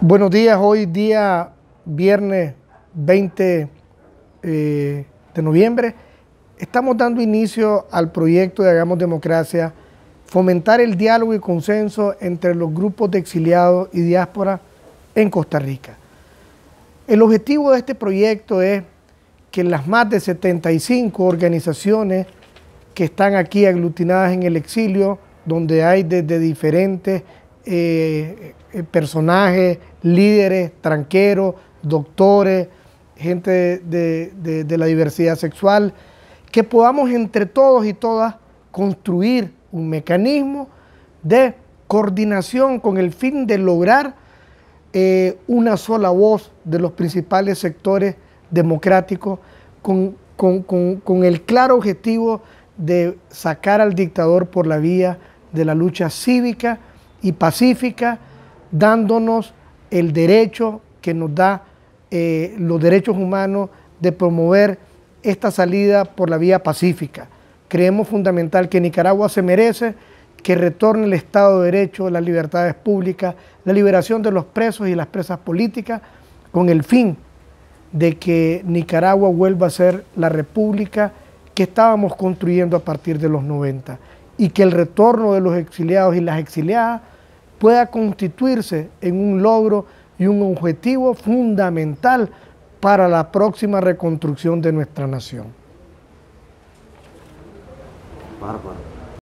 Buenos días, hoy día viernes 20 eh, de noviembre. Estamos dando inicio al proyecto de Hagamos Democracia, fomentar el diálogo y consenso entre los grupos de exiliados y diáspora en Costa Rica. El objetivo de este proyecto es que las más de 75 organizaciones que están aquí aglutinadas en el exilio, donde hay desde diferentes eh, personajes, líderes, tranqueros, doctores, gente de, la diversidad sexual, que podamos entre todos y todas construir un mecanismo de coordinación con el fin de lograr eh, una sola voz de los principales sectores democráticos con, el claro objetivo de sacar al dictador por la vía de la lucha cívica y pacífica, dándonos el derecho que nos da eh, los derechos humanos de promover esta salida por la vía pacífica. Creemos fundamental que Nicaragua se merece que retorne el Estado de Derecho, las libertades públicas, la liberación de los presos y las presas políticas, con el fin de que Nicaragua vuelva a ser la república que estábamos construyendo a partir de los 90 y que el retorno de los exiliados y las exiliadas pueda constituirse en un logro y un objetivo fundamental para la próxima reconstrucción de nuestra nación.